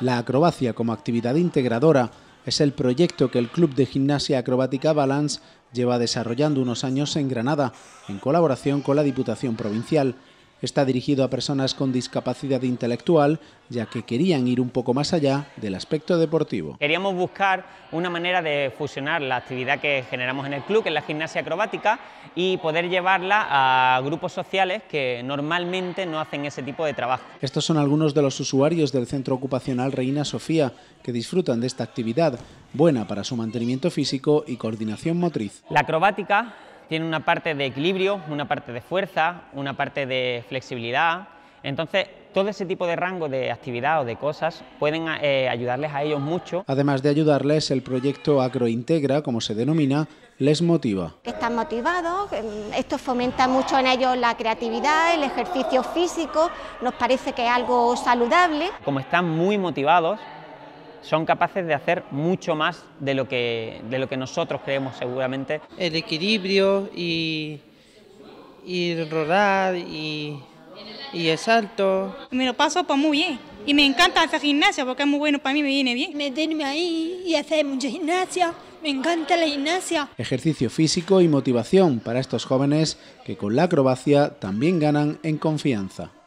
La acrobacia como actividad integradora es el proyecto que el Club de Gimnasia Acrobática Balance lleva desarrollando unos años en Granada, en colaboración con la Diputación Provincial Está dirigido a personas con discapacidad intelectual, ya que querían ir un poco más allá del aspecto deportivo. Queríamos buscar una manera de fusionar la actividad que generamos en el club, en la gimnasia acrobática, y poder llevarla a grupos sociales que normalmente no hacen ese tipo de trabajo. Estos son algunos de los usuarios del Centro Ocupacional Reina Sofía, que disfrutan de esta actividad, buena para su mantenimiento físico y coordinación motriz. La acrobática tiene una parte de equilibrio, una parte de fuerza, una parte de flexibilidad. Entonces, todo ese tipo de rango de actividad o de cosas pueden eh, ayudarles a ellos mucho. Además de ayudarles, el proyecto Agrointegra, como se denomina, les motiva. Están motivados, em, esto fomenta mucho en ellos la creatividad, el ejercicio físico, nos parece que es algo saludable. Como están muy motivados, son capaces de hacer mucho más de lo que, de lo que nosotros creemos seguramente. El equilibrio y, y rodar y, y el salto. Me lo paso muy bien y me encanta hacer gimnasia porque es muy bueno para mí, me viene bien. Meterme ahí y hacer mucha gimnasia. Me encanta la gimnasia. Ejercicio físico y motivación para estos jóvenes que con la acrobacia también ganan en confianza.